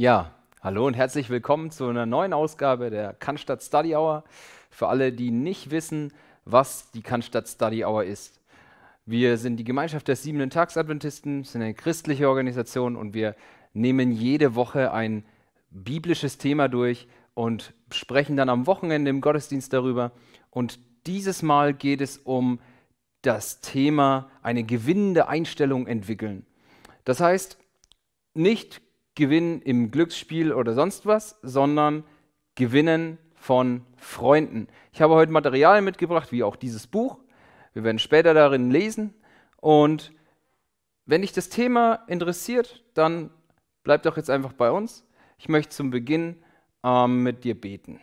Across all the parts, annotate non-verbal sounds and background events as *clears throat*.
Ja, hallo und herzlich willkommen zu einer neuen Ausgabe der Cannstatt Study Hour. Für alle, die nicht wissen, was die Cannstatt Study Hour ist. Wir sind die Gemeinschaft der Siebenten Tags Adventisten, sind eine christliche Organisation und wir nehmen jede Woche ein biblisches Thema durch und sprechen dann am Wochenende im Gottesdienst darüber. Und dieses Mal geht es um das Thema eine gewinnende Einstellung entwickeln. Das heißt, nicht Gewinnen im Glücksspiel oder sonst was, sondern Gewinnen von Freunden. Ich habe heute Material mitgebracht, wie auch dieses Buch. Wir werden später darin lesen. Und wenn dich das Thema interessiert, dann bleib doch jetzt einfach bei uns. Ich möchte zum Beginn ähm, mit dir beten.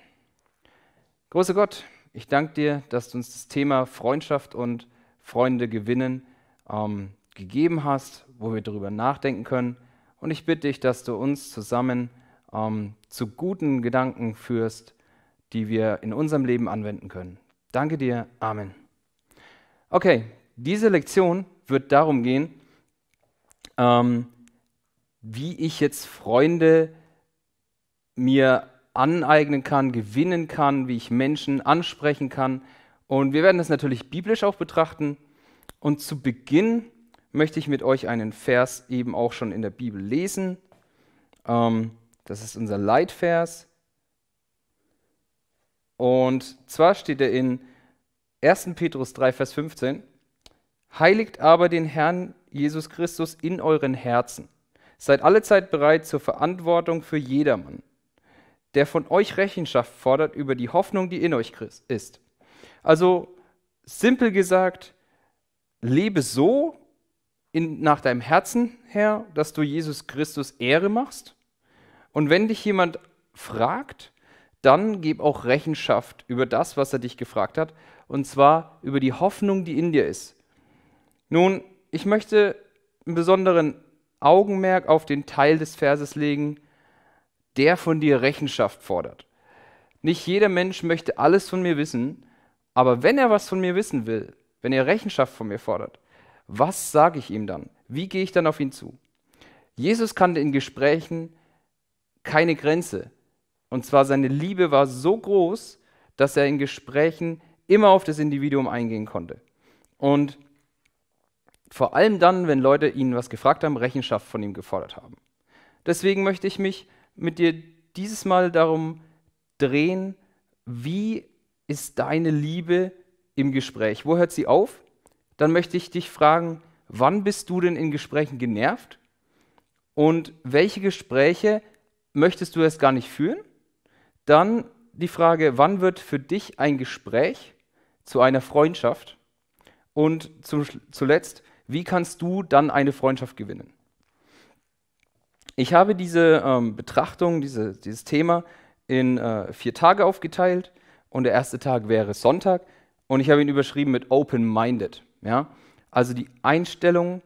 Großer Gott, ich danke dir, dass du uns das Thema Freundschaft und Freunde gewinnen ähm, gegeben hast, wo wir darüber nachdenken können. Und ich bitte dich, dass du uns zusammen ähm, zu guten Gedanken führst, die wir in unserem Leben anwenden können. Danke dir. Amen. Okay, diese Lektion wird darum gehen, ähm, wie ich jetzt Freunde mir aneignen kann, gewinnen kann, wie ich Menschen ansprechen kann. Und wir werden das natürlich biblisch auch betrachten. Und zu Beginn möchte ich mit euch einen Vers eben auch schon in der Bibel lesen. Ähm, das ist unser Leitvers. Und zwar steht er in 1. Petrus 3, Vers 15. Heiligt aber den Herrn Jesus Christus in euren Herzen. Seid allezeit bereit zur Verantwortung für jedermann, der von euch Rechenschaft fordert über die Hoffnung, die in euch ist. Also simpel gesagt, lebe so, in, nach deinem Herzen her, dass du Jesus Christus Ehre machst. Und wenn dich jemand fragt, dann gib auch Rechenschaft über das, was er dich gefragt hat, und zwar über die Hoffnung, die in dir ist. Nun, ich möchte einen besonderen Augenmerk auf den Teil des Verses legen, der von dir Rechenschaft fordert. Nicht jeder Mensch möchte alles von mir wissen, aber wenn er was von mir wissen will, wenn er Rechenschaft von mir fordert, was sage ich ihm dann? Wie gehe ich dann auf ihn zu? Jesus kannte in Gesprächen keine Grenze. Und zwar seine Liebe war so groß, dass er in Gesprächen immer auf das Individuum eingehen konnte. Und vor allem dann, wenn Leute ihn was gefragt haben, Rechenschaft von ihm gefordert haben. Deswegen möchte ich mich mit dir dieses Mal darum drehen, wie ist deine Liebe im Gespräch? Wo hört sie auf dann möchte ich dich fragen, wann bist du denn in Gesprächen genervt? Und welche Gespräche möchtest du erst gar nicht führen? Dann die Frage, wann wird für dich ein Gespräch zu einer Freundschaft? Und zum, zuletzt, wie kannst du dann eine Freundschaft gewinnen? Ich habe diese ähm, Betrachtung, diese, dieses Thema in äh, vier Tage aufgeteilt und der erste Tag wäre Sonntag und ich habe ihn überschrieben mit Open-Minded. Ja? Also die Einstellung,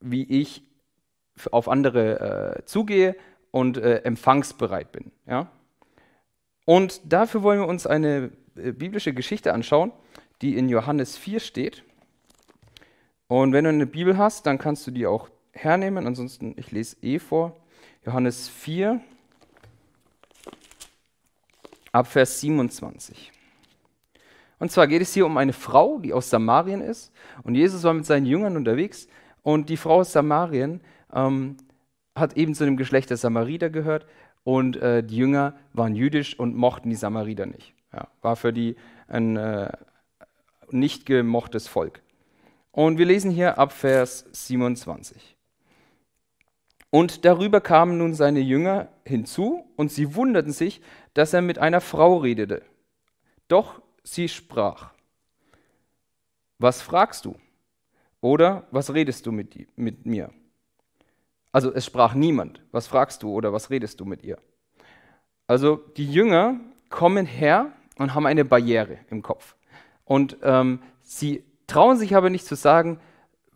wie ich auf andere äh, zugehe und äh, empfangsbereit bin. Ja? Und dafür wollen wir uns eine äh, biblische Geschichte anschauen, die in Johannes 4 steht. Und wenn du eine Bibel hast, dann kannst du die auch hernehmen. Ansonsten, ich lese eh vor. Johannes 4, ab Vers 27. Und zwar geht es hier um eine Frau, die aus Samarien ist. Und Jesus war mit seinen Jüngern unterwegs. Und die Frau aus Samarien ähm, hat eben zu dem Geschlecht der Samariter gehört. Und äh, die Jünger waren jüdisch und mochten die Samariter nicht. Ja, war für die ein äh, nicht gemochtes Volk. Und wir lesen hier ab Vers 27. Und darüber kamen nun seine Jünger hinzu und sie wunderten sich, dass er mit einer Frau redete. Doch sie sprach, was fragst du? Oder was redest du mit, mit mir? Also es sprach niemand, was fragst du oder was redest du mit ihr? Also die Jünger kommen her und haben eine Barriere im Kopf. Und ähm, sie trauen sich aber nicht zu sagen,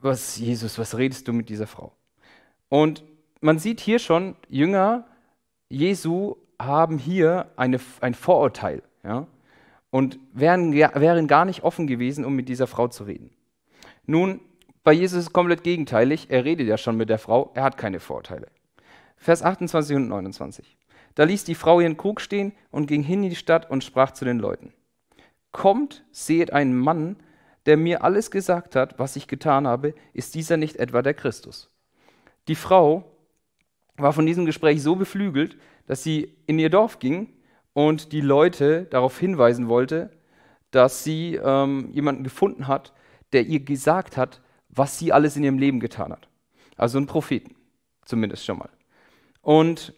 was Jesus, was redest du mit dieser Frau? Und man sieht hier schon, Jünger Jesu haben hier eine, ein Vorurteil. Ja? und wären, wären gar nicht offen gewesen, um mit dieser Frau zu reden. Nun, bei Jesus ist es komplett gegenteilig. Er redet ja schon mit der Frau, er hat keine Vorteile. Vers 28 und 29. Da ließ die Frau ihren Krug stehen und ging hin in die Stadt und sprach zu den Leuten. Kommt, seht einen Mann, der mir alles gesagt hat, was ich getan habe, ist dieser nicht etwa der Christus? Die Frau war von diesem Gespräch so beflügelt, dass sie in ihr Dorf ging und die Leute darauf hinweisen wollte, dass sie ähm, jemanden gefunden hat, der ihr gesagt hat, was sie alles in ihrem Leben getan hat. Also einen Propheten, zumindest schon mal. Und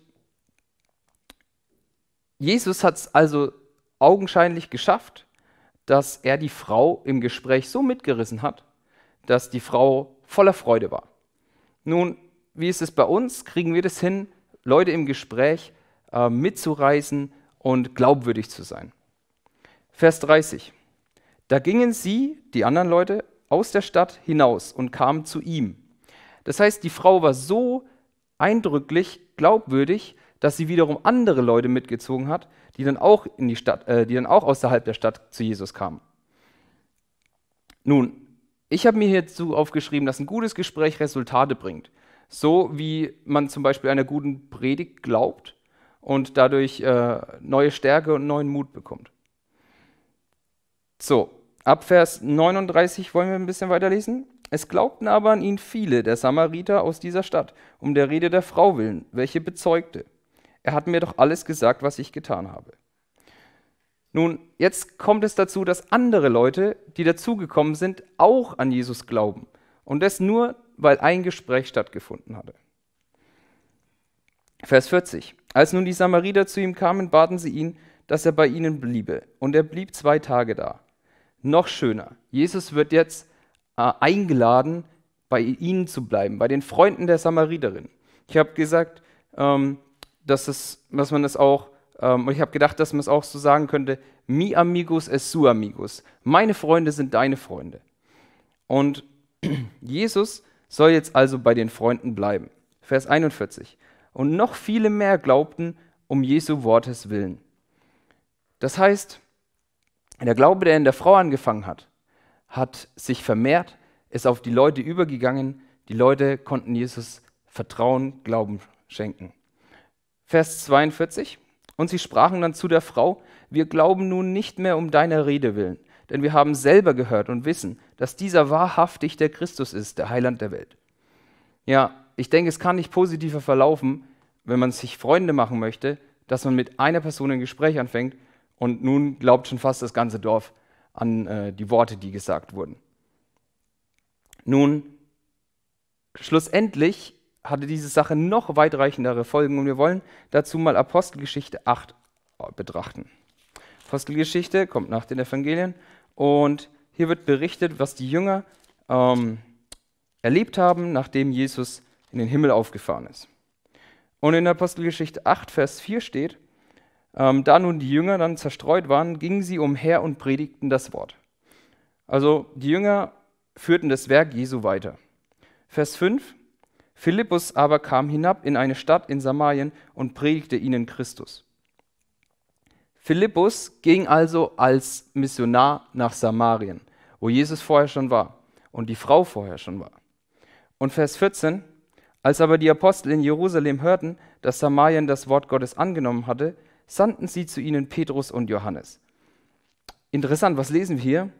Jesus hat es also augenscheinlich geschafft, dass er die Frau im Gespräch so mitgerissen hat, dass die Frau voller Freude war. Nun, wie ist es bei uns? Kriegen wir das hin, Leute im Gespräch äh, mitzureißen, und glaubwürdig zu sein. Vers 30. Da gingen sie, die anderen Leute, aus der Stadt hinaus und kamen zu ihm. Das heißt, die Frau war so eindrücklich glaubwürdig, dass sie wiederum andere Leute mitgezogen hat, die dann auch in die Stadt, äh, die dann auch außerhalb der Stadt zu Jesus kamen. Nun, ich habe mir hierzu aufgeschrieben, dass ein gutes Gespräch Resultate bringt. So wie man zum Beispiel einer guten Predigt glaubt, und dadurch äh, neue Stärke und neuen Mut bekommt. So, ab Vers 39 wollen wir ein bisschen weiterlesen. Es glaubten aber an ihn viele der Samariter aus dieser Stadt, um der Rede der Frau willen, welche bezeugte, er hat mir doch alles gesagt, was ich getan habe. Nun, jetzt kommt es dazu, dass andere Leute, die dazugekommen sind, auch an Jesus glauben. Und das nur, weil ein Gespräch stattgefunden hatte. Vers 40. Als nun die Samariter zu ihm kamen, baten sie ihn, dass er bei ihnen bliebe. Und er blieb zwei Tage da. Noch schöner, Jesus wird jetzt äh, eingeladen, bei ihnen zu bleiben, bei den Freunden der Samariterin. Ich habe gesagt, ähm, dass, es, dass man das auch, ähm, ich habe gedacht, dass man es auch so sagen könnte, mi amigos es su amigos. Meine Freunde sind deine Freunde. Und *clears throat* Jesus soll jetzt also bei den Freunden bleiben. Vers 41 und noch viele mehr glaubten um Jesu Wortes willen. Das heißt, der Glaube, der in der Frau angefangen hat, hat sich vermehrt, ist auf die Leute übergegangen. Die Leute konnten Jesus Vertrauen, Glauben schenken. Vers 42. Und sie sprachen dann zu der Frau, wir glauben nun nicht mehr um deiner Rede willen, denn wir haben selber gehört und wissen, dass dieser wahrhaftig der Christus ist, der Heiland der Welt. Ja, ich denke, es kann nicht positiver verlaufen, wenn man sich Freunde machen möchte, dass man mit einer Person ein Gespräch anfängt und nun glaubt schon fast das ganze Dorf an äh, die Worte, die gesagt wurden. Nun, schlussendlich hatte diese Sache noch weitreichendere Folgen und wir wollen dazu mal Apostelgeschichte 8 äh, betrachten. Apostelgeschichte kommt nach den Evangelien und hier wird berichtet, was die Jünger ähm, erlebt haben, nachdem Jesus in den Himmel aufgefahren ist. Und in Apostelgeschichte 8, Vers 4 steht, ähm, da nun die Jünger dann zerstreut waren, gingen sie umher und predigten das Wort. Also die Jünger führten das Werk Jesu weiter. Vers 5, Philippus aber kam hinab in eine Stadt in Samarien und predigte ihnen Christus. Philippus ging also als Missionar nach Samarien, wo Jesus vorher schon war und die Frau vorher schon war. Und Vers 14, als aber die Apostel in Jerusalem hörten, dass Samarien das Wort Gottes angenommen hatte, sandten sie zu ihnen Petrus und Johannes. Interessant, was lesen wir hier?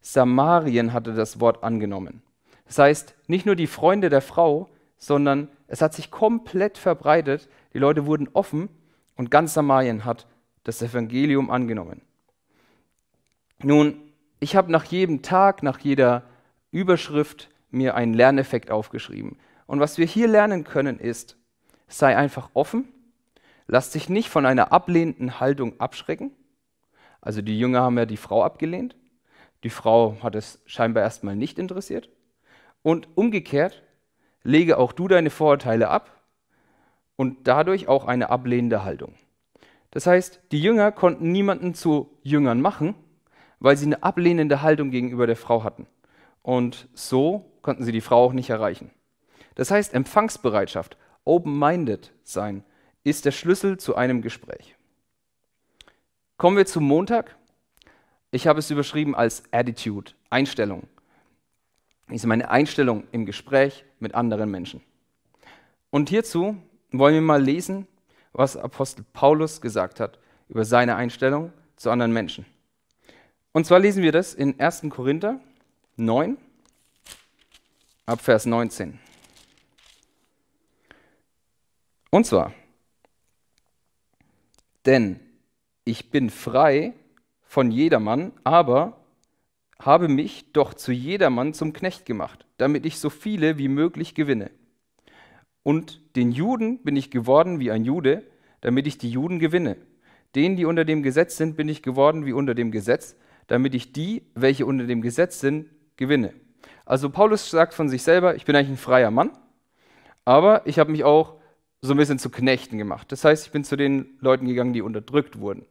Samarien hatte das Wort angenommen. Das heißt, nicht nur die Freunde der Frau, sondern es hat sich komplett verbreitet, die Leute wurden offen und ganz Samarien hat das Evangelium angenommen. Nun, ich habe nach jedem Tag, nach jeder Überschrift mir einen Lerneffekt aufgeschrieben. Und was wir hier lernen können ist, sei einfach offen, lass dich nicht von einer ablehnenden Haltung abschrecken. Also die Jünger haben ja die Frau abgelehnt. Die Frau hat es scheinbar erstmal nicht interessiert. Und umgekehrt, lege auch du deine Vorurteile ab und dadurch auch eine ablehnende Haltung. Das heißt, die Jünger konnten niemanden zu Jüngern machen, weil sie eine ablehnende Haltung gegenüber der Frau hatten. Und so konnten sie die Frau auch nicht erreichen. Das heißt, Empfangsbereitschaft, open-minded sein, ist der Schlüssel zu einem Gespräch. Kommen wir zum Montag. Ich habe es überschrieben als Attitude, Einstellung. ist meine Einstellung im Gespräch mit anderen Menschen. Und hierzu wollen wir mal lesen, was Apostel Paulus gesagt hat über seine Einstellung zu anderen Menschen. Und zwar lesen wir das in 1. Korinther 9, ab Vers 19. Und zwar, denn ich bin frei von jedermann, aber habe mich doch zu jedermann zum Knecht gemacht, damit ich so viele wie möglich gewinne. Und den Juden bin ich geworden wie ein Jude, damit ich die Juden gewinne. Denen, die unter dem Gesetz sind, bin ich geworden wie unter dem Gesetz, damit ich die, welche unter dem Gesetz sind, gewinne. Also Paulus sagt von sich selber, ich bin eigentlich ein freier Mann, aber ich habe mich auch so ein bisschen zu Knechten gemacht. Das heißt, ich bin zu den Leuten gegangen, die unterdrückt wurden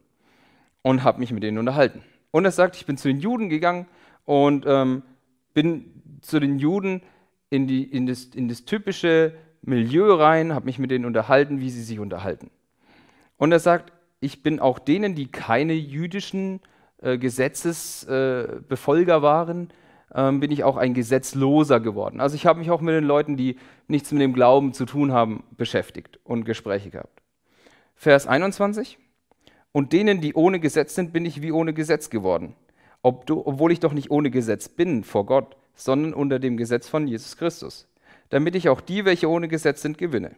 und habe mich mit denen unterhalten. Und er sagt, ich bin zu den Juden gegangen und ähm, bin zu den Juden in, die, in, das, in das typische Milieu rein, habe mich mit denen unterhalten, wie sie sich unterhalten. Und er sagt, ich bin auch denen, die keine jüdischen äh, Gesetzesbefolger äh, waren, ähm, bin ich auch ein Gesetzloser geworden. Also ich habe mich auch mit den Leuten, die nichts mit dem Glauben zu tun haben, beschäftigt und Gespräche gehabt. Vers 21. Und denen, die ohne Gesetz sind, bin ich wie ohne Gesetz geworden, ob du, obwohl ich doch nicht ohne Gesetz bin vor Gott, sondern unter dem Gesetz von Jesus Christus, damit ich auch die, welche ohne Gesetz sind, gewinne.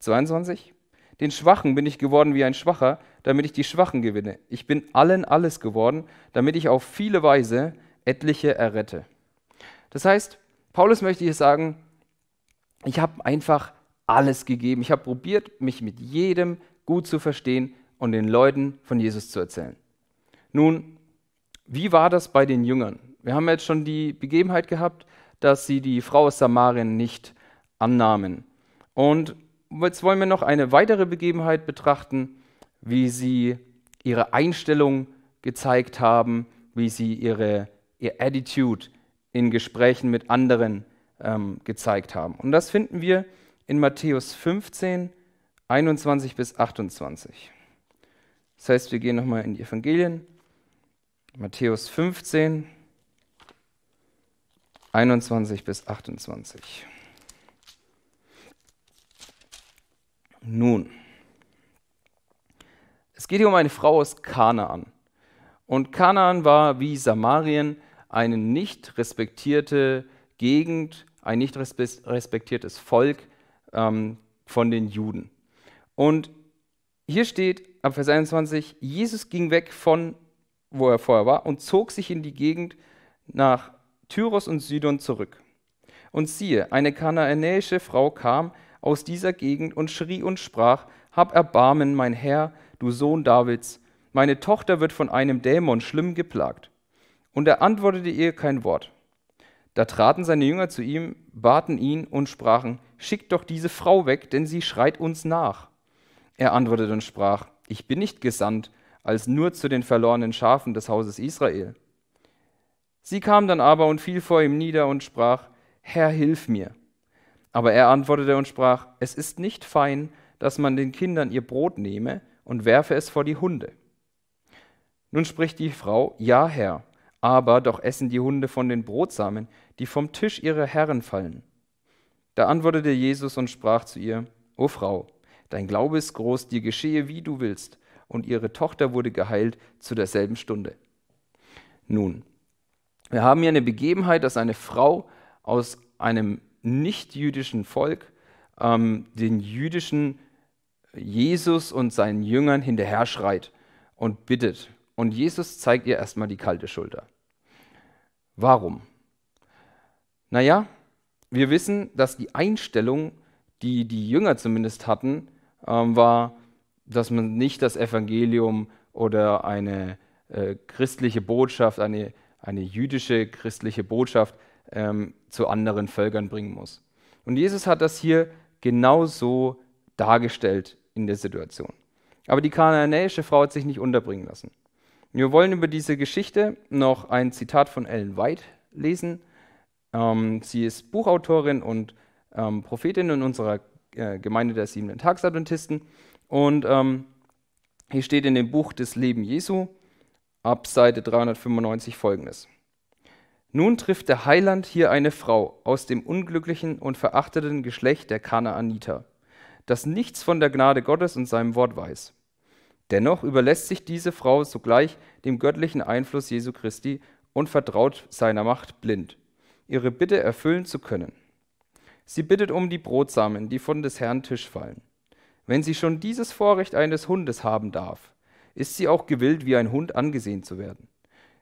22. Den Schwachen bin ich geworden wie ein Schwacher, damit ich die Schwachen gewinne. Ich bin allen alles geworden, damit ich auf viele Weise etliche errette. Das heißt, Paulus möchte hier sagen, ich habe einfach alles gegeben. Ich habe probiert, mich mit jedem gut zu verstehen und den Leuten von Jesus zu erzählen. Nun, wie war das bei den Jüngern? Wir haben jetzt schon die Begebenheit gehabt, dass sie die Frau aus Samarien nicht annahmen. Und jetzt wollen wir noch eine weitere Begebenheit betrachten, wie sie ihre Einstellung gezeigt haben, wie sie ihre ihr Attitude in Gesprächen mit anderen ähm, gezeigt haben. Und das finden wir in Matthäus 15, 21 bis 28. Das heißt, wir gehen nochmal in die Evangelien. Matthäus 15, 21 bis 28. Nun, es geht hier um eine Frau aus Kanaan. Und Kanaan war wie Samarien eine nicht respektierte Gegend, ein nicht respektiertes Volk ähm, von den Juden. Und hier steht ab Vers 21, Jesus ging weg von, wo er vorher war, und zog sich in die Gegend nach Tyros und Sidon zurück. Und siehe, eine kanaanäische Frau kam aus dieser Gegend und schrie und sprach, Hab Erbarmen, mein Herr, du Sohn Davids, meine Tochter wird von einem Dämon schlimm geplagt. Und er antwortete ihr kein Wort. Da traten seine Jünger zu ihm, baten ihn und sprachen, schickt doch diese Frau weg, denn sie schreit uns nach. Er antwortete und sprach, ich bin nicht gesandt, als nur zu den verlorenen Schafen des Hauses Israel. Sie kam dann aber und fiel vor ihm nieder und sprach, Herr, hilf mir. Aber er antwortete und sprach, es ist nicht fein, dass man den Kindern ihr Brot nehme und werfe es vor die Hunde. Nun spricht die Frau, Ja, Herr, aber doch essen die Hunde von den Brotsamen, die vom Tisch ihrer Herren fallen. Da antwortete Jesus und sprach zu ihr, O Frau, dein Glaube ist groß, dir geschehe, wie du willst. Und ihre Tochter wurde geheilt zu derselben Stunde. Nun, wir haben hier eine Begebenheit, dass eine Frau aus einem nichtjüdischen Volk ähm, den jüdischen Jesus und seinen Jüngern hinterher schreit und bittet. Und Jesus zeigt ihr erstmal die kalte Schulter. Warum? Naja, wir wissen, dass die Einstellung, die die Jünger zumindest hatten, ähm, war, dass man nicht das Evangelium oder eine äh, christliche Botschaft, eine, eine jüdische christliche Botschaft ähm, zu anderen Völkern bringen muss. Und Jesus hat das hier genau so dargestellt in der Situation. Aber die kananäische Frau hat sich nicht unterbringen lassen. Wir wollen über diese Geschichte noch ein Zitat von Ellen White lesen. Ähm, sie ist Buchautorin und ähm, Prophetin in unserer äh, Gemeinde der Siebenten Tags Und ähm, hier steht in dem Buch des Leben Jesu ab Seite 395 folgendes. Nun trifft der Heiland hier eine Frau aus dem unglücklichen und verachteten Geschlecht der Kanaaniter, das nichts von der Gnade Gottes und seinem Wort weiß. Dennoch überlässt sich diese Frau sogleich dem göttlichen Einfluss Jesu Christi und vertraut seiner Macht blind, ihre Bitte erfüllen zu können. Sie bittet um die Brotsamen, die von des Herrn Tisch fallen. Wenn sie schon dieses Vorrecht eines Hundes haben darf, ist sie auch gewillt, wie ein Hund angesehen zu werden.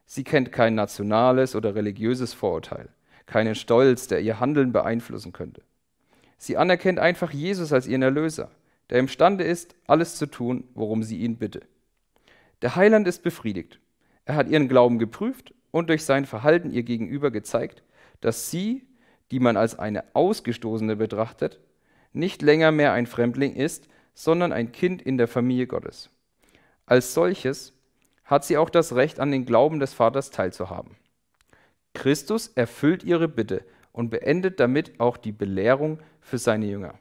Sie kennt kein nationales oder religiöses Vorurteil, keinen Stolz, der ihr Handeln beeinflussen könnte. Sie anerkennt einfach Jesus als ihren Erlöser der imstande ist, alles zu tun, worum sie ihn bitte. Der Heiland ist befriedigt. Er hat ihren Glauben geprüft und durch sein Verhalten ihr gegenüber gezeigt, dass sie, die man als eine Ausgestoßene betrachtet, nicht länger mehr ein Fremdling ist, sondern ein Kind in der Familie Gottes. Als solches hat sie auch das Recht, an den Glauben des Vaters teilzuhaben. Christus erfüllt ihre Bitte und beendet damit auch die Belehrung für seine Jünger.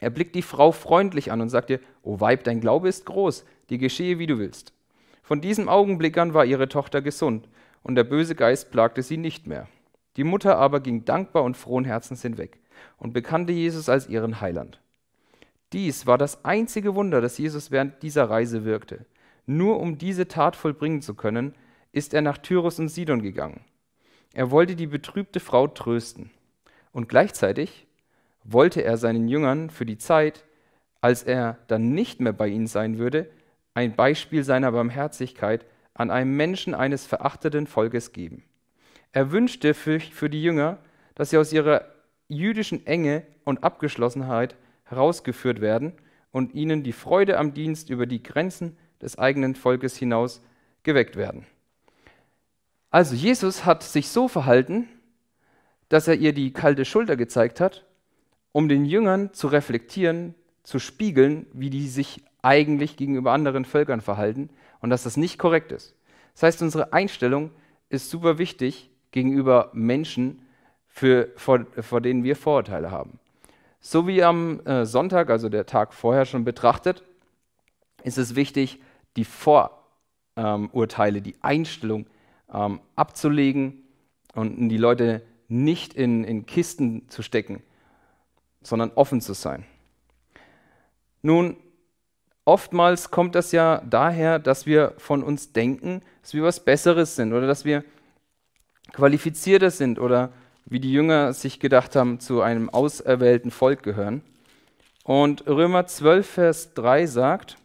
Er blickt die Frau freundlich an und sagt ihr, O Weib, dein Glaube ist groß, dir geschehe, wie du willst. Von diesem Augenblick an war ihre Tochter gesund, und der böse Geist plagte sie nicht mehr. Die Mutter aber ging dankbar und frohen Herzens hinweg und bekannte Jesus als ihren Heiland. Dies war das einzige Wunder, das Jesus während dieser Reise wirkte. Nur um diese Tat vollbringen zu können, ist er nach Tyrus und Sidon gegangen. Er wollte die betrübte Frau trösten. Und gleichzeitig wollte er seinen Jüngern für die Zeit, als er dann nicht mehr bei ihnen sein würde, ein Beispiel seiner Barmherzigkeit an einem Menschen eines verachteten Volkes geben. Er wünschte für, für die Jünger, dass sie aus ihrer jüdischen Enge und Abgeschlossenheit herausgeführt werden und ihnen die Freude am Dienst über die Grenzen des eigenen Volkes hinaus geweckt werden. Also Jesus hat sich so verhalten, dass er ihr die kalte Schulter gezeigt hat um den Jüngern zu reflektieren, zu spiegeln, wie die sich eigentlich gegenüber anderen Völkern verhalten und dass das nicht korrekt ist. Das heißt, unsere Einstellung ist super wichtig gegenüber Menschen, für, vor, vor denen wir Vorurteile haben. So wie am äh, Sonntag, also der Tag vorher schon betrachtet, ist es wichtig, die Vorurteile, ähm, die Einstellung ähm, abzulegen und die Leute nicht in, in Kisten zu stecken, sondern offen zu sein. Nun, oftmals kommt das ja daher, dass wir von uns denken, dass wir was Besseres sind oder dass wir qualifizierter sind oder wie die Jünger sich gedacht haben, zu einem auserwählten Volk gehören. Und Römer 12, Vers 3 sagt,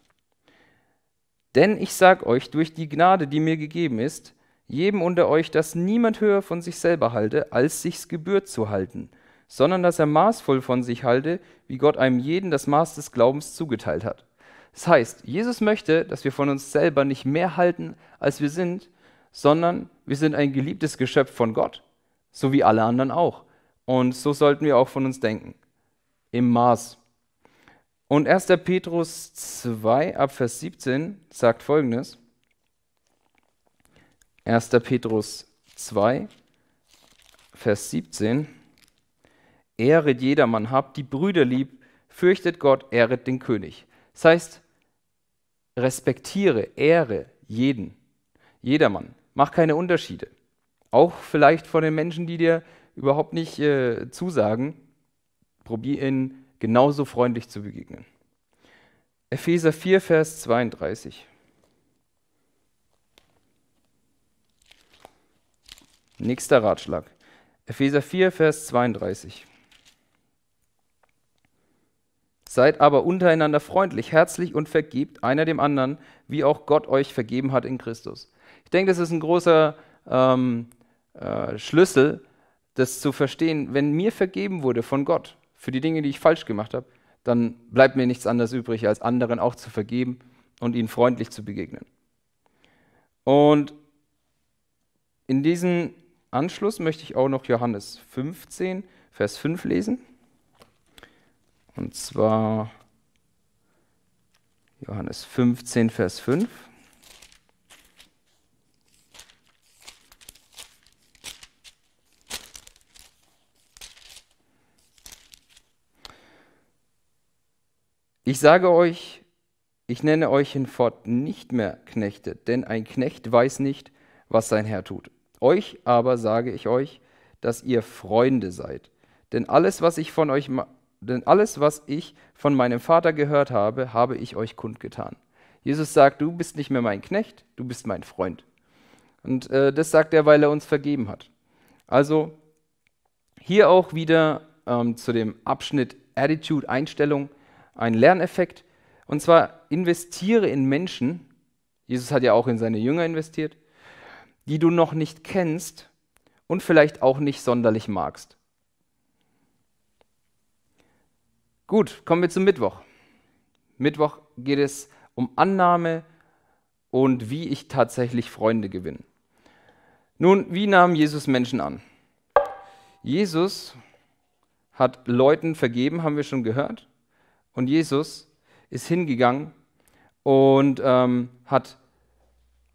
denn ich sage euch durch die Gnade, die mir gegeben ist, jedem unter euch, dass niemand höher von sich selber halte, als sich's gebührt zu halten – sondern dass er maßvoll von sich halte, wie Gott einem jeden das Maß des Glaubens zugeteilt hat. Das heißt, Jesus möchte, dass wir von uns selber nicht mehr halten, als wir sind, sondern wir sind ein geliebtes Geschöpf von Gott, so wie alle anderen auch. Und so sollten wir auch von uns denken. Im Maß. Und 1. Petrus 2 ab Vers 17 sagt folgendes. 1. Petrus 2, Vers 17 ehret jedermann, habt die Brüder lieb, fürchtet Gott, ehret den König. Das heißt, respektiere, ehre jeden, jedermann. Mach keine Unterschiede. Auch vielleicht von den Menschen, die dir überhaupt nicht äh, zusagen, probier ihnen genauso freundlich zu begegnen. Epheser 4, Vers 32. Nächster Ratschlag. Epheser 4, Vers 32. Seid aber untereinander freundlich, herzlich und vergebt einer dem anderen, wie auch Gott euch vergeben hat in Christus. Ich denke, das ist ein großer ähm, äh, Schlüssel, das zu verstehen. Wenn mir vergeben wurde von Gott für die Dinge, die ich falsch gemacht habe, dann bleibt mir nichts anderes übrig, als anderen auch zu vergeben und ihnen freundlich zu begegnen. Und in diesem Anschluss möchte ich auch noch Johannes 15, Vers 5 lesen. Und zwar Johannes 15, Vers 5. Ich sage euch, ich nenne euch hinfort nicht mehr Knechte, denn ein Knecht weiß nicht, was sein Herr tut. Euch aber sage ich euch, dass ihr Freunde seid. Denn alles, was ich von euch denn alles, was ich von meinem Vater gehört habe, habe ich euch kundgetan. Jesus sagt, du bist nicht mehr mein Knecht, du bist mein Freund. Und äh, das sagt er, weil er uns vergeben hat. Also hier auch wieder ähm, zu dem Abschnitt Attitude, Einstellung, ein Lerneffekt. Und zwar investiere in Menschen, Jesus hat ja auch in seine Jünger investiert, die du noch nicht kennst und vielleicht auch nicht sonderlich magst. Gut, kommen wir zum Mittwoch. Mittwoch geht es um Annahme und wie ich tatsächlich Freunde gewinne. Nun, wie nahm Jesus Menschen an? Jesus hat Leuten vergeben, haben wir schon gehört. Und Jesus ist hingegangen und ähm, hat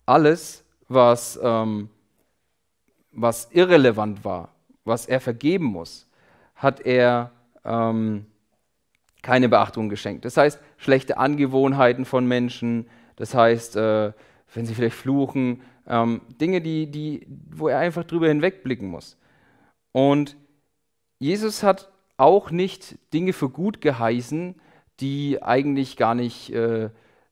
alles, was, ähm, was irrelevant war, was er vergeben muss, hat er ähm, keine Beachtung geschenkt. Das heißt, schlechte Angewohnheiten von Menschen, das heißt, äh, wenn sie vielleicht fluchen, ähm, Dinge, die, die, wo er einfach drüber hinwegblicken muss. Und Jesus hat auch nicht Dinge für gut geheißen, die eigentlich gar nicht, äh,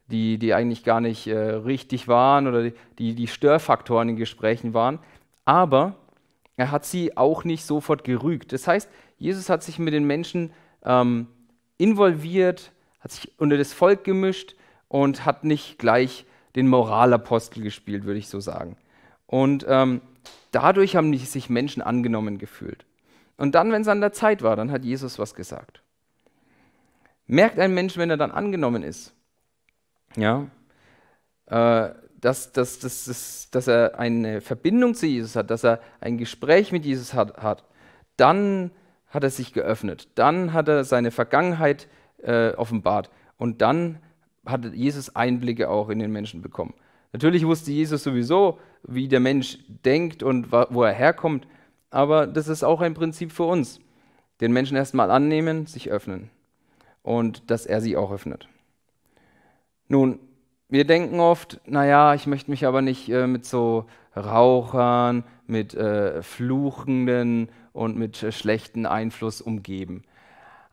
die, die eigentlich gar nicht äh, richtig waren oder die, die Störfaktoren in Gesprächen waren. Aber er hat sie auch nicht sofort gerügt. Das heißt, Jesus hat sich mit den Menschen ähm, involviert, hat sich unter das Volk gemischt und hat nicht gleich den Moralapostel gespielt, würde ich so sagen. Und ähm, dadurch haben sich Menschen angenommen gefühlt. Und dann, wenn es an der Zeit war, dann hat Jesus was gesagt. Merkt ein Mensch, wenn er dann angenommen ist, ja, äh, dass, dass, dass, dass, dass er eine Verbindung zu Jesus hat, dass er ein Gespräch mit Jesus hat, hat dann hat er sich geöffnet. Dann hat er seine Vergangenheit äh, offenbart. Und dann hat Jesus Einblicke auch in den Menschen bekommen. Natürlich wusste Jesus sowieso, wie der Mensch denkt und wo er herkommt. Aber das ist auch ein Prinzip für uns. Den Menschen erstmal annehmen, sich öffnen. Und dass er sie auch öffnet. Nun, wir denken oft, naja, ich möchte mich aber nicht äh, mit so Rauchern, mit äh, Fluchenden und mit äh, schlechten Einfluss umgeben.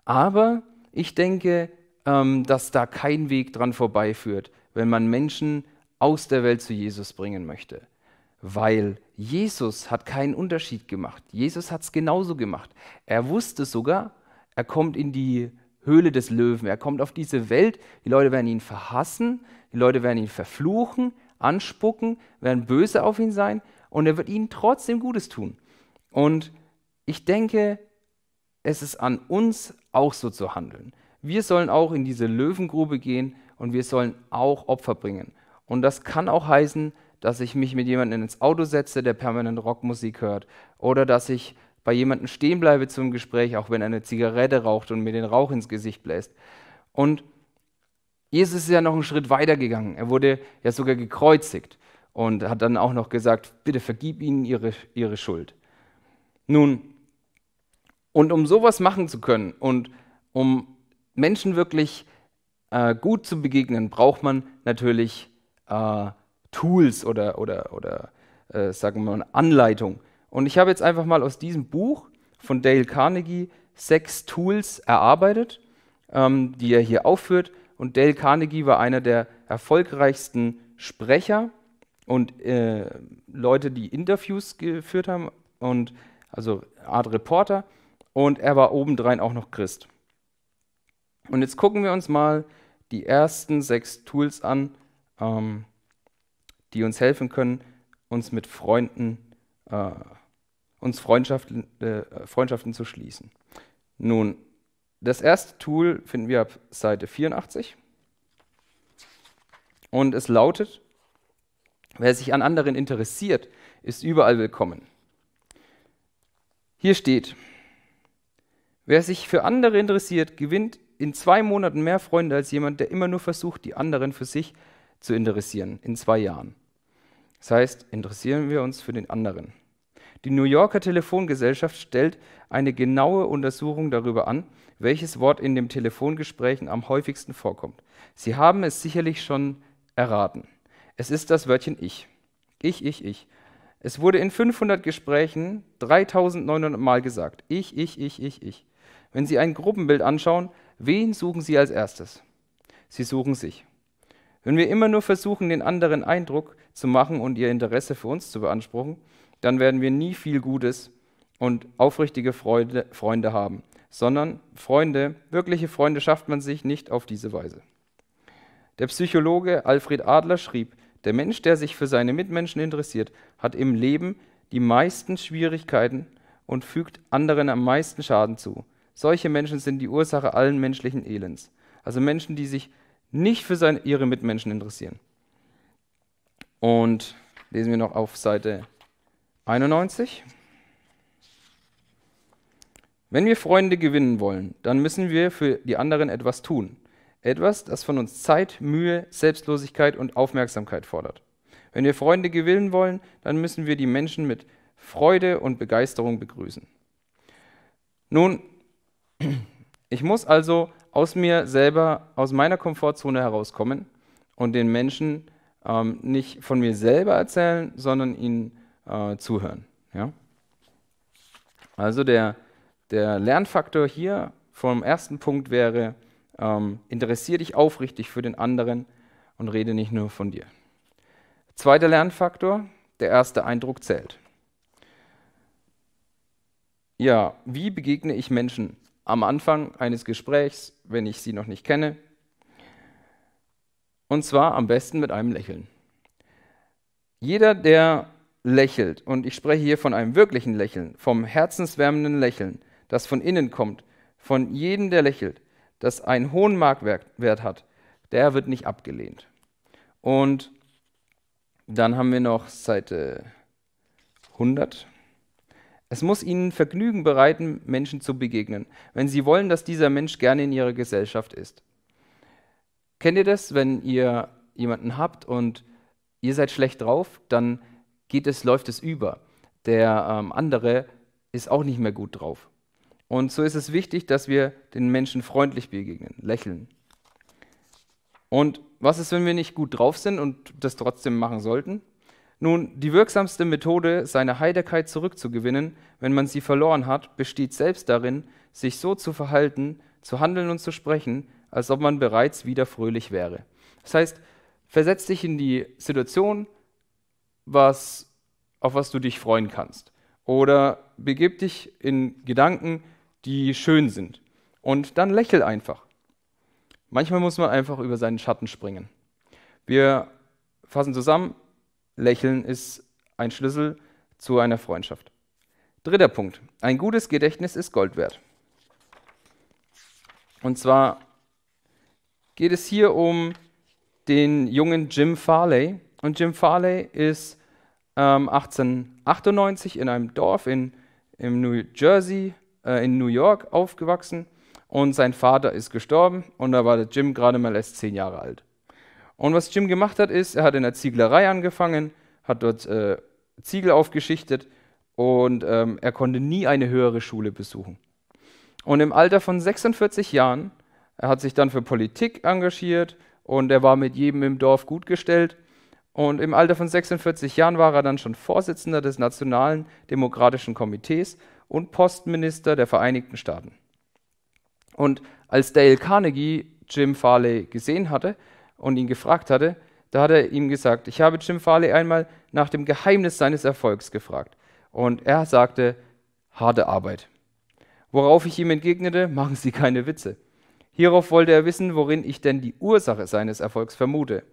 Aber ich denke, ähm, dass da kein Weg dran vorbeiführt, wenn man Menschen aus der Welt zu Jesus bringen möchte. Weil Jesus hat keinen Unterschied gemacht. Jesus hat es genauso gemacht. Er wusste sogar, er kommt in die Höhle des Löwen, er kommt auf diese Welt, die Leute werden ihn verhassen, die Leute werden ihn verfluchen, anspucken, werden böse auf ihn sein und er wird ihnen trotzdem Gutes tun. Und ich denke, es ist an uns auch so zu handeln. Wir sollen auch in diese Löwengrube gehen und wir sollen auch Opfer bringen. Und das kann auch heißen, dass ich mich mit jemandem ins Auto setze, der permanent Rockmusik hört. Oder dass ich bei jemandem stehen bleibe zum Gespräch, auch wenn er eine Zigarette raucht und mir den Rauch ins Gesicht bläst. Und Jesus ist ja noch einen Schritt weiter gegangen. Er wurde ja sogar gekreuzigt und hat dann auch noch gesagt, bitte vergib ihnen ihre, ihre Schuld. Nun, und um sowas machen zu können und um Menschen wirklich äh, gut zu begegnen, braucht man natürlich äh, Tools oder, oder, oder äh, sagen wir mal, Anleitung. Und ich habe jetzt einfach mal aus diesem Buch von Dale Carnegie sechs Tools erarbeitet, ähm, die er hier aufführt. Und Dale Carnegie war einer der erfolgreichsten Sprecher und äh, Leute, die Interviews geführt haben und also Art Reporter und er war obendrein auch noch Christ. Und jetzt gucken wir uns mal die ersten sechs Tools an, ähm, die uns helfen können, uns mit Freunden, äh, uns Freundschaften, äh, Freundschaften zu schließen. Nun, das erste Tool finden wir ab Seite 84 und es lautet, wer sich an anderen interessiert, ist überall willkommen. Hier steht, Wer sich für andere interessiert, gewinnt in zwei Monaten mehr Freunde als jemand, der immer nur versucht, die anderen für sich zu interessieren, in zwei Jahren. Das heißt, interessieren wir uns für den anderen. Die New Yorker Telefongesellschaft stellt eine genaue Untersuchung darüber an, welches Wort in den Telefongesprächen am häufigsten vorkommt. Sie haben es sicherlich schon erraten. Es ist das Wörtchen Ich. Ich, ich, ich. Es wurde in 500 Gesprächen 3900 Mal gesagt. Ich, ich, ich, ich, ich. Wenn Sie ein Gruppenbild anschauen, wen suchen Sie als erstes? Sie suchen sich. Wenn wir immer nur versuchen, den anderen Eindruck zu machen und ihr Interesse für uns zu beanspruchen, dann werden wir nie viel Gutes und aufrichtige Freude, Freunde haben, sondern Freunde, wirkliche Freunde schafft man sich nicht auf diese Weise. Der Psychologe Alfred Adler schrieb, der Mensch, der sich für seine Mitmenschen interessiert, hat im Leben die meisten Schwierigkeiten und fügt anderen am meisten Schaden zu. Solche Menschen sind die Ursache allen menschlichen Elends. Also Menschen, die sich nicht für seine, ihre Mitmenschen interessieren. Und lesen wir noch auf Seite 91. Wenn wir Freunde gewinnen wollen, dann müssen wir für die anderen etwas tun. Etwas, das von uns Zeit, Mühe, Selbstlosigkeit und Aufmerksamkeit fordert. Wenn wir Freunde gewinnen wollen, dann müssen wir die Menschen mit Freude und Begeisterung begrüßen. Nun, ich muss also aus mir selber, aus meiner Komfortzone herauskommen und den Menschen ähm, nicht von mir selber erzählen, sondern ihnen äh, zuhören. Ja? Also der, der Lernfaktor hier vom ersten Punkt wäre, ähm, interessiere dich aufrichtig für den anderen und rede nicht nur von dir. Zweiter Lernfaktor, der erste Eindruck zählt. Ja, wie begegne ich Menschen? am Anfang eines Gesprächs, wenn ich sie noch nicht kenne. Und zwar am besten mit einem Lächeln. Jeder, der lächelt, und ich spreche hier von einem wirklichen Lächeln, vom herzenswärmenden Lächeln, das von innen kommt, von jedem, der lächelt, das einen hohen Marktwert hat, der wird nicht abgelehnt. Und dann haben wir noch Seite 100. Es muss ihnen Vergnügen bereiten, Menschen zu begegnen, wenn sie wollen, dass dieser Mensch gerne in ihrer Gesellschaft ist. Kennt ihr das, wenn ihr jemanden habt und ihr seid schlecht drauf, dann geht es, läuft es über. Der ähm, andere ist auch nicht mehr gut drauf. Und so ist es wichtig, dass wir den Menschen freundlich begegnen, lächeln. Und was ist, wenn wir nicht gut drauf sind und das trotzdem machen sollten? Nun, die wirksamste Methode, seine Heiterkeit zurückzugewinnen, wenn man sie verloren hat, besteht selbst darin, sich so zu verhalten, zu handeln und zu sprechen, als ob man bereits wieder fröhlich wäre. Das heißt, versetz dich in die Situation, was, auf was du dich freuen kannst. Oder begib dich in Gedanken, die schön sind. Und dann lächel einfach. Manchmal muss man einfach über seinen Schatten springen. Wir fassen zusammen, Lächeln ist ein Schlüssel zu einer Freundschaft. Dritter Punkt. Ein gutes Gedächtnis ist Gold wert. Und zwar geht es hier um den jungen Jim Farley. Und Jim Farley ist ähm, 1898 in einem Dorf in, in New Jersey, äh, in New York aufgewachsen. Und sein Vater ist gestorben und da war der Jim gerade mal erst zehn Jahre alt. Und was Jim gemacht hat, ist, er hat in der Zieglerei angefangen, hat dort äh, Ziegel aufgeschichtet und ähm, er konnte nie eine höhere Schule besuchen. Und im Alter von 46 Jahren, er hat sich dann für Politik engagiert und er war mit jedem im Dorf gut gestellt. Und im Alter von 46 Jahren war er dann schon Vorsitzender des Nationalen Demokratischen Komitees und Postminister der Vereinigten Staaten. Und als Dale Carnegie Jim Farley gesehen hatte, und ihn gefragt hatte, da hat er ihm gesagt, ich habe Jim Farley einmal nach dem Geheimnis seines Erfolgs gefragt. Und er sagte, harte Arbeit. Worauf ich ihm entgegnete, machen Sie keine Witze. Hierauf wollte er wissen, worin ich denn die Ursache seines Erfolgs vermute.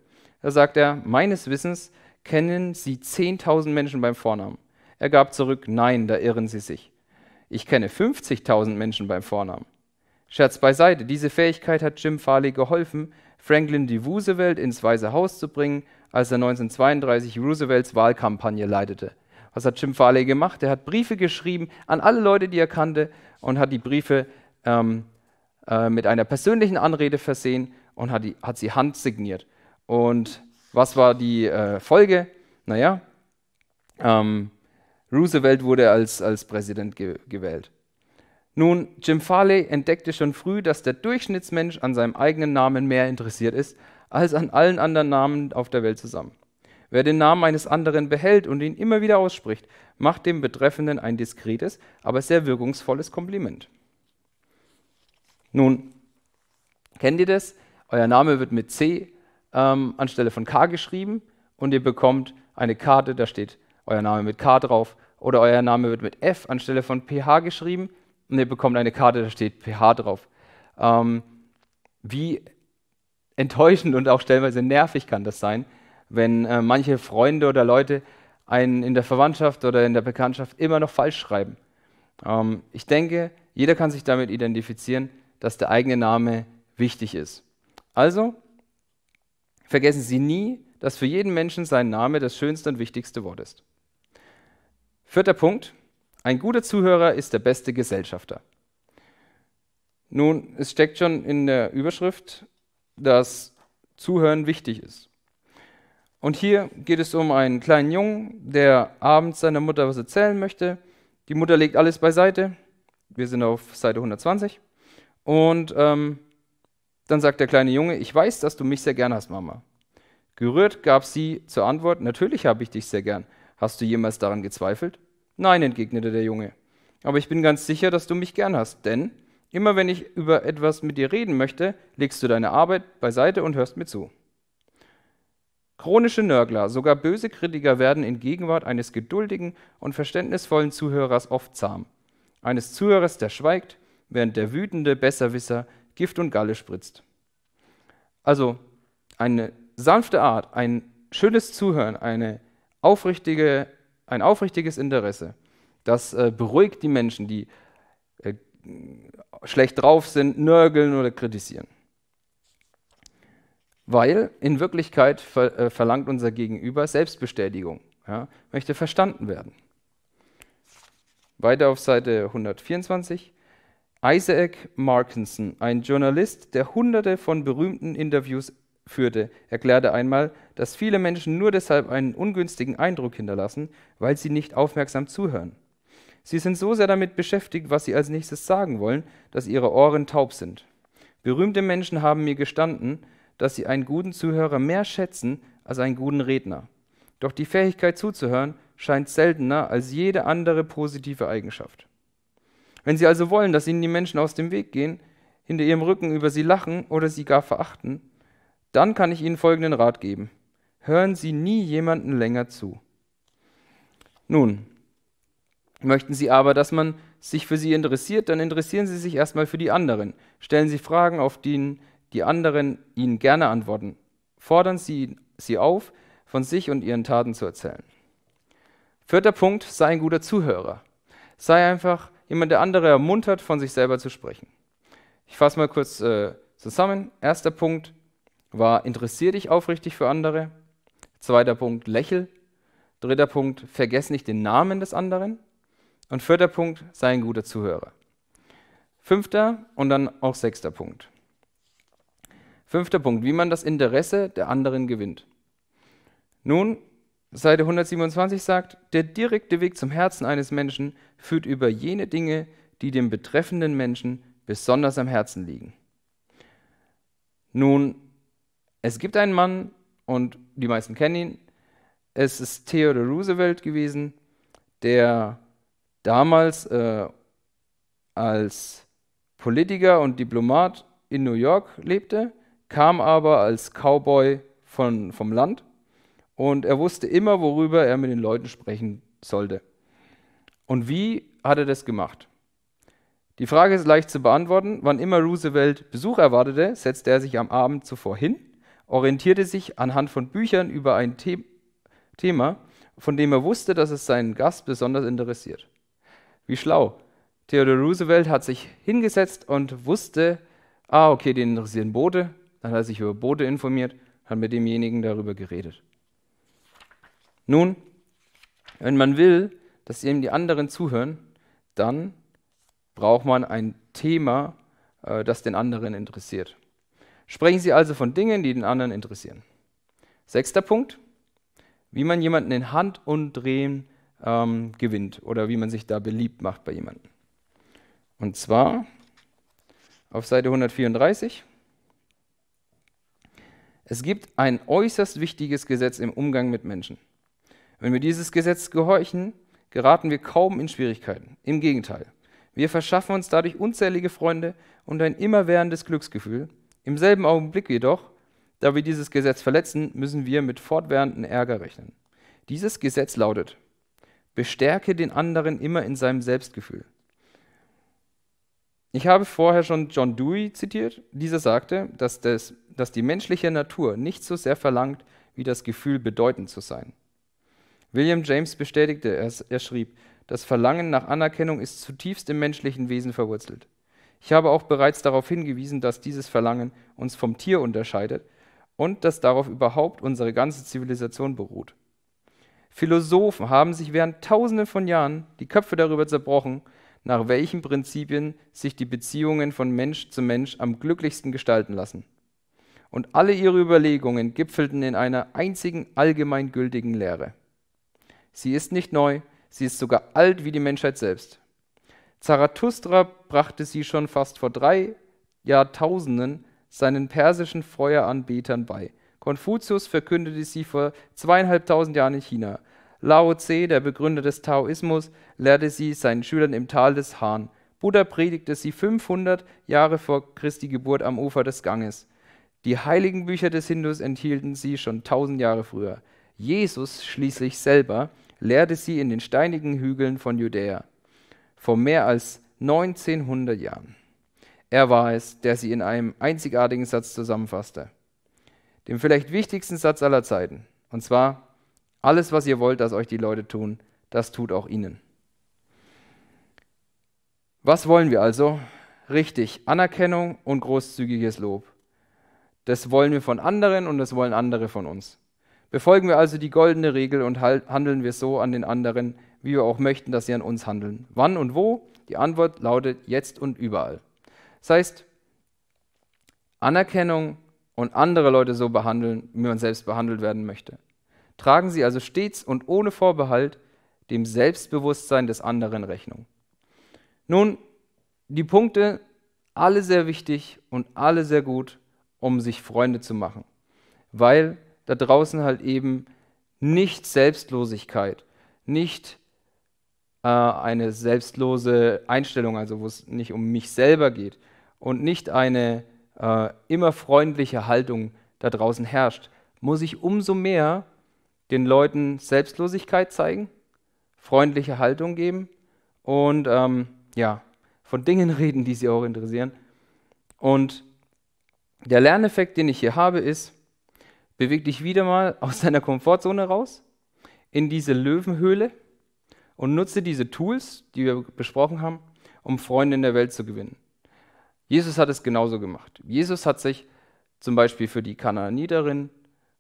Da sagt er, meines Wissens kennen Sie 10.000 Menschen beim Vornamen. Er gab zurück, nein, da irren Sie sich. Ich kenne 50.000 Menschen beim Vornamen. Scherz beiseite, diese Fähigkeit hat Jim Farley geholfen, Franklin D. Roosevelt ins Weiße Haus zu bringen, als er 1932 Roosevelts Wahlkampagne leitete. Was hat Jim Farley gemacht? Er hat Briefe geschrieben an alle Leute, die er kannte, und hat die Briefe ähm, äh, mit einer persönlichen Anrede versehen und hat, die, hat sie handsigniert. Und was war die äh, Folge? Naja, ähm, Roosevelt wurde als, als Präsident ge gewählt. Nun, Jim Farley entdeckte schon früh, dass der Durchschnittsmensch an seinem eigenen Namen mehr interessiert ist als an allen anderen Namen auf der Welt zusammen. Wer den Namen eines anderen behält und ihn immer wieder ausspricht, macht dem Betreffenden ein diskretes, aber sehr wirkungsvolles Kompliment. Nun, kennt ihr das? Euer Name wird mit C ähm, anstelle von K geschrieben und ihr bekommt eine Karte, da steht euer Name mit K drauf oder euer Name wird mit F anstelle von PH geschrieben und ihr bekommt eine Karte, da steht pH drauf. Ähm, wie enttäuschend und auch stellenweise nervig kann das sein, wenn äh, manche Freunde oder Leute einen in der Verwandtschaft oder in der Bekanntschaft immer noch falsch schreiben. Ähm, ich denke, jeder kann sich damit identifizieren, dass der eigene Name wichtig ist. Also vergessen Sie nie, dass für jeden Menschen sein Name das schönste und wichtigste Wort ist. Vierter Punkt, ein guter Zuhörer ist der beste Gesellschafter. Nun, es steckt schon in der Überschrift, dass Zuhören wichtig ist. Und hier geht es um einen kleinen Jungen, der abends seiner Mutter was erzählen möchte. Die Mutter legt alles beiseite. Wir sind auf Seite 120. Und ähm, dann sagt der kleine Junge, ich weiß, dass du mich sehr gern hast, Mama. Gerührt gab sie zur Antwort, natürlich habe ich dich sehr gern. Hast du jemals daran gezweifelt? Nein, entgegnete der Junge. Aber ich bin ganz sicher, dass du mich gern hast, denn immer wenn ich über etwas mit dir reden möchte, legst du deine Arbeit beiseite und hörst mir zu. Chronische Nörgler, sogar böse Kritiker werden in Gegenwart eines geduldigen und verständnisvollen Zuhörers oft zahm. Eines Zuhörers, der schweigt, während der wütende Besserwisser Gift und Galle spritzt. Also eine sanfte Art, ein schönes Zuhören, eine aufrichtige ein aufrichtiges Interesse. Das äh, beruhigt die Menschen, die äh, schlecht drauf sind, nörgeln oder kritisieren. Weil in Wirklichkeit ver äh, verlangt unser Gegenüber Selbstbestätigung, ja, möchte verstanden werden. Weiter auf Seite 124. Isaac Markinson, ein Journalist, der hunderte von berühmten Interviews führte, erklärte einmal, dass viele Menschen nur deshalb einen ungünstigen Eindruck hinterlassen, weil sie nicht aufmerksam zuhören. Sie sind so sehr damit beschäftigt, was sie als nächstes sagen wollen, dass ihre Ohren taub sind. Berühmte Menschen haben mir gestanden, dass sie einen guten Zuhörer mehr schätzen als einen guten Redner. Doch die Fähigkeit zuzuhören scheint seltener als jede andere positive Eigenschaft. Wenn Sie also wollen, dass Ihnen die Menschen aus dem Weg gehen, hinter Ihrem Rücken über Sie lachen oder Sie gar verachten, dann kann ich Ihnen folgenden Rat geben. Hören Sie nie jemanden länger zu. Nun, möchten Sie aber, dass man sich für Sie interessiert, dann interessieren Sie sich erstmal für die anderen. Stellen Sie Fragen, auf die die anderen Ihnen gerne antworten. Fordern Sie sie auf, von sich und ihren Taten zu erzählen. Vierter Punkt, sei ein guter Zuhörer. Sei einfach jemand, der andere ermuntert, von sich selber zu sprechen. Ich fasse mal kurz äh, zusammen. Erster Punkt, war, interessier dich aufrichtig für andere. Zweiter Punkt, lächel. Dritter Punkt, vergess nicht den Namen des anderen. Und vierter Punkt, sei ein guter Zuhörer. Fünfter und dann auch sechster Punkt. Fünfter Punkt, wie man das Interesse der anderen gewinnt. Nun, Seite 127 sagt, der direkte Weg zum Herzen eines Menschen führt über jene Dinge, die dem betreffenden Menschen besonders am Herzen liegen. Nun, es gibt einen Mann und die meisten kennen ihn. Es ist Theodore Roosevelt gewesen, der damals äh, als Politiker und Diplomat in New York lebte, kam aber als Cowboy von, vom Land und er wusste immer, worüber er mit den Leuten sprechen sollte. Und wie hat er das gemacht? Die Frage ist leicht zu beantworten. Wann immer Roosevelt Besuch erwartete, setzte er sich am Abend zuvor hin orientierte sich anhand von Büchern über ein The Thema, von dem er wusste, dass es seinen Gast besonders interessiert. Wie schlau. Theodore Roosevelt hat sich hingesetzt und wusste, ah, okay, den interessieren Boote. Dann hat er sich über Boote informiert, hat mit demjenigen darüber geredet. Nun, wenn man will, dass eben die anderen zuhören, dann braucht man ein Thema, äh, das den anderen interessiert. Sprechen Sie also von Dingen, die den anderen interessieren. Sechster Punkt, wie man jemanden in Hand und Drehen ähm, gewinnt oder wie man sich da beliebt macht bei jemandem. Und zwar auf Seite 134. Es gibt ein äußerst wichtiges Gesetz im Umgang mit Menschen. Wenn wir dieses Gesetz gehorchen, geraten wir kaum in Schwierigkeiten. Im Gegenteil, wir verschaffen uns dadurch unzählige Freunde und ein immerwährendes Glücksgefühl, im selben Augenblick jedoch, da wir dieses Gesetz verletzen, müssen wir mit fortwährendem Ärger rechnen. Dieses Gesetz lautet, bestärke den anderen immer in seinem Selbstgefühl. Ich habe vorher schon John Dewey zitiert. Dieser sagte, dass, das, dass die menschliche Natur nicht so sehr verlangt, wie das Gefühl bedeutend zu sein. William James bestätigte es. Er schrieb, das Verlangen nach Anerkennung ist zutiefst im menschlichen Wesen verwurzelt. Ich habe auch bereits darauf hingewiesen, dass dieses Verlangen uns vom Tier unterscheidet und dass darauf überhaupt unsere ganze Zivilisation beruht. Philosophen haben sich während Tausenden von Jahren die Köpfe darüber zerbrochen, nach welchen Prinzipien sich die Beziehungen von Mensch zu Mensch am glücklichsten gestalten lassen. Und alle ihre Überlegungen gipfelten in einer einzigen allgemeingültigen Lehre. Sie ist nicht neu, sie ist sogar alt wie die Menschheit selbst. Zarathustra brachte sie schon fast vor drei Jahrtausenden seinen persischen Feueranbetern bei. Konfuzius verkündete sie vor zweieinhalbtausend Jahren in China. Lao Tse, der Begründer des Taoismus, lehrte sie seinen Schülern im Tal des Han. Buddha predigte sie 500 Jahre vor Christi Geburt am Ufer des Ganges. Die heiligen Bücher des Hindus enthielten sie schon tausend Jahre früher. Jesus schließlich selber lehrte sie in den steinigen Hügeln von Judäa. Vor mehr als 1900 Jahren. Er war es, der sie in einem einzigartigen Satz zusammenfasste. Dem vielleicht wichtigsten Satz aller Zeiten. Und zwar, alles, was ihr wollt, dass euch die Leute tun, das tut auch ihnen. Was wollen wir also? Richtig, Anerkennung und großzügiges Lob. Das wollen wir von anderen und das wollen andere von uns. Befolgen wir also die goldene Regel und handeln wir so an den anderen, wie wir auch möchten, dass sie an uns handeln. Wann und wo? Die Antwort lautet jetzt und überall. Das heißt, Anerkennung und andere Leute so behandeln, wie man selbst behandelt werden möchte. Tragen Sie also stets und ohne Vorbehalt dem Selbstbewusstsein des anderen Rechnung. Nun, die Punkte, alle sehr wichtig und alle sehr gut, um sich Freunde zu machen, weil da draußen halt eben nicht Selbstlosigkeit, nicht äh, eine selbstlose Einstellung, also wo es nicht um mich selber geht und nicht eine äh, immer freundliche Haltung da draußen herrscht, muss ich umso mehr den Leuten Selbstlosigkeit zeigen, freundliche Haltung geben und ähm, ja, von Dingen *laughs* reden, die sie auch interessieren. Und der Lerneffekt, den ich hier habe, ist, beweg dich wieder mal *laughs* aus deiner Komfortzone raus in diese Löwenhöhle und nutze diese Tools, die wir besprochen haben, um Freunde in der Welt zu gewinnen. Jesus hat es genauso gemacht. Jesus hat sich zum Beispiel für die Kanaaniterin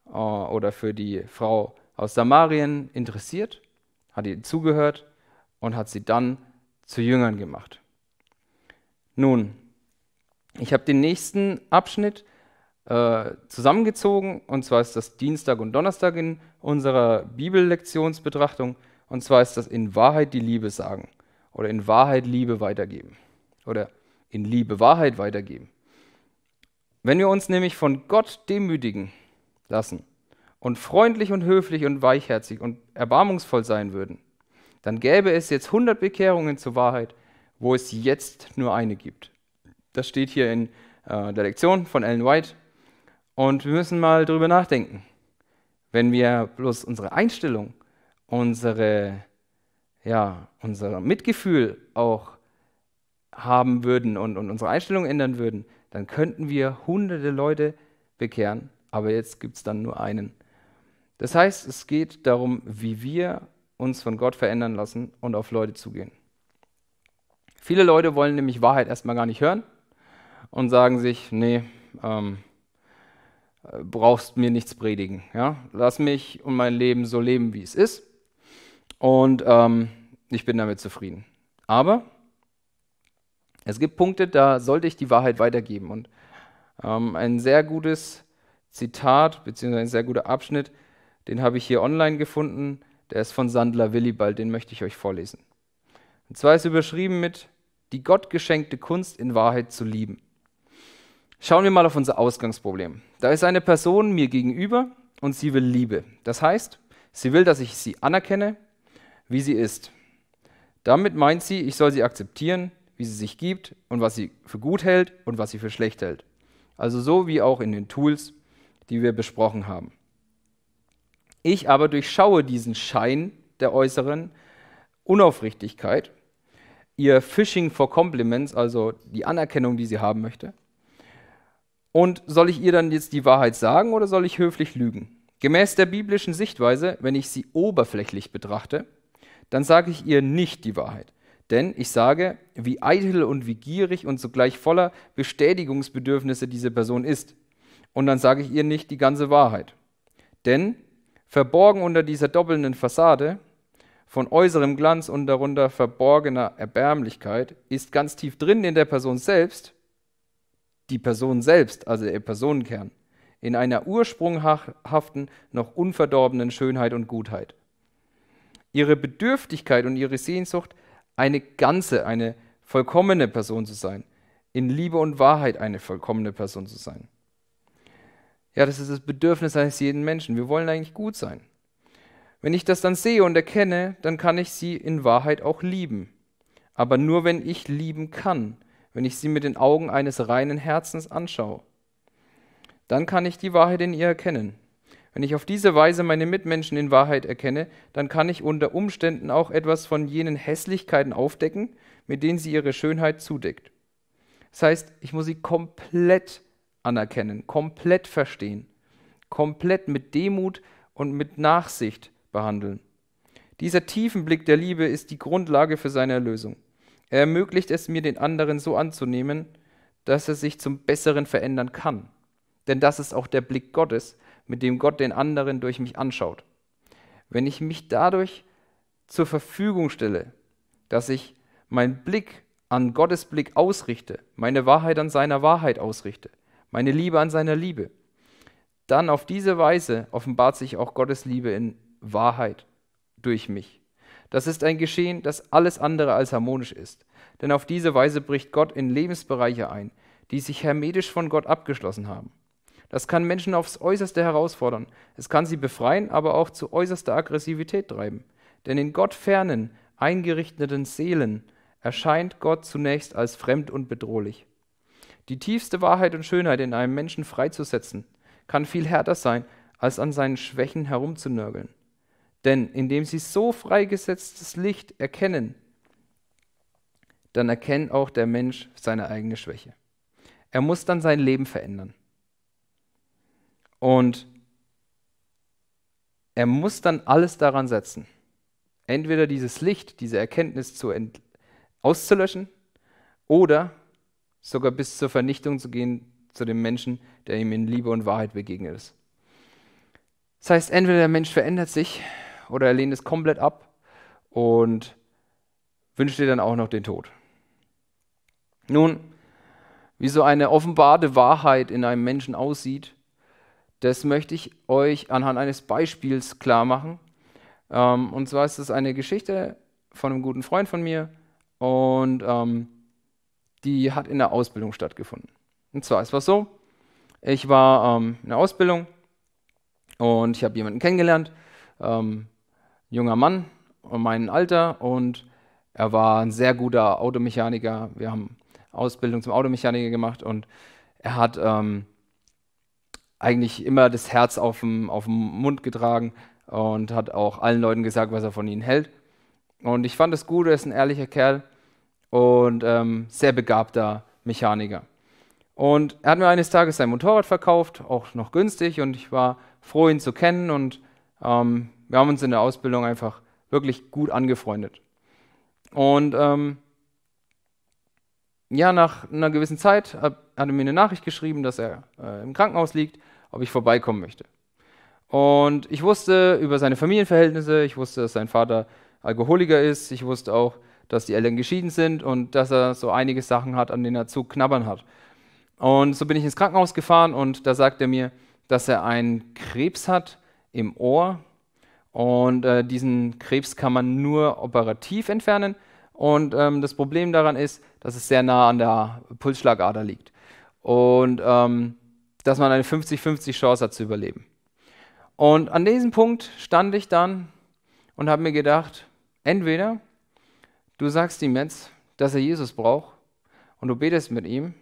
äh, oder für die Frau aus Samarien interessiert, hat ihr zugehört und hat sie dann zu Jüngern gemacht. Nun, ich habe den nächsten Abschnitt äh, zusammengezogen, und zwar ist das Dienstag und Donnerstag in unserer Bibellektionsbetrachtung. Und zwar ist das in Wahrheit die Liebe sagen oder in Wahrheit Liebe weitergeben oder in Liebe Wahrheit weitergeben. Wenn wir uns nämlich von Gott demütigen lassen und freundlich und höflich und weichherzig und erbarmungsvoll sein würden, dann gäbe es jetzt 100 Bekehrungen zur Wahrheit, wo es jetzt nur eine gibt. Das steht hier in äh, der Lektion von Ellen White. Und wir müssen mal drüber nachdenken. Wenn wir bloß unsere Einstellung unsere, ja, unser Mitgefühl auch haben würden und, und unsere Einstellung ändern würden, dann könnten wir hunderte Leute bekehren, aber jetzt gibt es dann nur einen. Das heißt, es geht darum, wie wir uns von Gott verändern lassen und auf Leute zugehen. Viele Leute wollen nämlich Wahrheit erstmal gar nicht hören und sagen sich, nee, ähm, äh, brauchst mir nichts predigen. Ja? Lass mich und mein Leben so leben, wie es ist. Und ähm, ich bin damit zufrieden. Aber es gibt Punkte, da sollte ich die Wahrheit weitergeben. Und ähm, ein sehr gutes Zitat, beziehungsweise ein sehr guter Abschnitt, den habe ich hier online gefunden. Der ist von Sandler Willibald, den möchte ich euch vorlesen. Und zwar ist überschrieben mit Die gottgeschenkte Kunst in Wahrheit zu lieben. Schauen wir mal auf unser Ausgangsproblem. Da ist eine Person mir gegenüber und sie will Liebe. Das heißt, sie will, dass ich sie anerkenne, wie sie ist. Damit meint sie, ich soll sie akzeptieren, wie sie sich gibt und was sie für gut hält und was sie für schlecht hält. Also so wie auch in den Tools, die wir besprochen haben. Ich aber durchschaue diesen Schein der äußeren Unaufrichtigkeit, ihr Fishing for Compliments, also die Anerkennung, die sie haben möchte. Und soll ich ihr dann jetzt die Wahrheit sagen oder soll ich höflich lügen? Gemäß der biblischen Sichtweise, wenn ich sie oberflächlich betrachte, dann sage ich ihr nicht die Wahrheit. Denn ich sage, wie eitel und wie gierig und zugleich voller Bestätigungsbedürfnisse diese Person ist. Und dann sage ich ihr nicht die ganze Wahrheit. Denn verborgen unter dieser doppelnden Fassade von äußerem Glanz und darunter verborgener Erbärmlichkeit ist ganz tief drin in der Person selbst, die Person selbst, also ihr Personenkern, in einer ursprunghaften, noch unverdorbenen Schönheit und Gutheit ihre Bedürftigkeit und ihre Sehnsucht, eine ganze, eine vollkommene Person zu sein, in Liebe und Wahrheit eine vollkommene Person zu sein. Ja, das ist das Bedürfnis eines jeden Menschen. Wir wollen eigentlich gut sein. Wenn ich das dann sehe und erkenne, dann kann ich sie in Wahrheit auch lieben. Aber nur wenn ich lieben kann, wenn ich sie mit den Augen eines reinen Herzens anschaue, dann kann ich die Wahrheit in ihr erkennen. Wenn ich auf diese Weise meine Mitmenschen in Wahrheit erkenne, dann kann ich unter Umständen auch etwas von jenen Hässlichkeiten aufdecken, mit denen sie ihre Schönheit zudeckt. Das heißt, ich muss sie komplett anerkennen, komplett verstehen, komplett mit Demut und mit Nachsicht behandeln. Dieser tiefen Blick der Liebe ist die Grundlage für seine Erlösung. Er ermöglicht es mir, den anderen so anzunehmen, dass er sich zum Besseren verändern kann. Denn das ist auch der Blick Gottes, mit dem Gott den anderen durch mich anschaut. Wenn ich mich dadurch zur Verfügung stelle, dass ich meinen Blick an Gottes Blick ausrichte, meine Wahrheit an seiner Wahrheit ausrichte, meine Liebe an seiner Liebe, dann auf diese Weise offenbart sich auch Gottes Liebe in Wahrheit durch mich. Das ist ein Geschehen, das alles andere als harmonisch ist. Denn auf diese Weise bricht Gott in Lebensbereiche ein, die sich hermetisch von Gott abgeschlossen haben. Das kann Menschen aufs äußerste herausfordern. Es kann sie befreien, aber auch zu äußerster Aggressivität treiben. Denn in gottfernen, eingerichteten Seelen erscheint Gott zunächst als fremd und bedrohlich. Die tiefste Wahrheit und Schönheit in einem Menschen freizusetzen, kann viel härter sein, als an seinen Schwächen herumzunörgeln. Denn indem sie so freigesetztes Licht erkennen, dann erkennt auch der Mensch seine eigene Schwäche. Er muss dann sein Leben verändern. Und er muss dann alles daran setzen, entweder dieses Licht, diese Erkenntnis zu auszulöschen oder sogar bis zur Vernichtung zu gehen zu dem Menschen, der ihm in Liebe und Wahrheit begegnet ist. Das heißt, entweder der Mensch verändert sich oder er lehnt es komplett ab und wünscht dir dann auch noch den Tod. Nun, wie so eine offenbarte Wahrheit in einem Menschen aussieht, das möchte ich euch anhand eines Beispiels klar machen. Ähm, und zwar ist das eine Geschichte von einem guten Freund von mir und ähm, die hat in der Ausbildung stattgefunden. Und zwar, es war so, ich war ähm, in der Ausbildung und ich habe jemanden kennengelernt, ähm, junger Mann, um meinen Alter und er war ein sehr guter Automechaniker. Wir haben Ausbildung zum Automechaniker gemacht und er hat ähm, eigentlich immer das Herz auf dem, auf dem Mund getragen und hat auch allen Leuten gesagt, was er von ihnen hält. Und ich fand es gut, er ist ein ehrlicher Kerl und ähm, sehr begabter Mechaniker. Und er hat mir eines Tages sein Motorrad verkauft, auch noch günstig, und ich war froh, ihn zu kennen. Und ähm, wir haben uns in der Ausbildung einfach wirklich gut angefreundet. Und ähm, ja, nach einer gewissen Zeit hat, er mir eine Nachricht geschrieben, dass er äh, im Krankenhaus liegt ob ich vorbeikommen möchte. Und ich wusste über seine Familienverhältnisse, ich wusste, dass sein Vater Alkoholiker ist, ich wusste auch, dass die Eltern geschieden sind und dass er so einige Sachen hat, an denen er zu knabbern hat. Und so bin ich ins Krankenhaus gefahren und da sagt er mir, dass er einen Krebs hat im Ohr und äh, diesen Krebs kann man nur operativ entfernen. Und ähm, das Problem daran ist, dass es sehr nah an der Pulsschlagader liegt. Und ähm, dass man eine 50-50 Chance hat zu überleben. Und an diesem Punkt stand ich dann und habe mir gedacht, entweder du sagst ihm jetzt, dass er Jesus braucht und du betest mit ihm.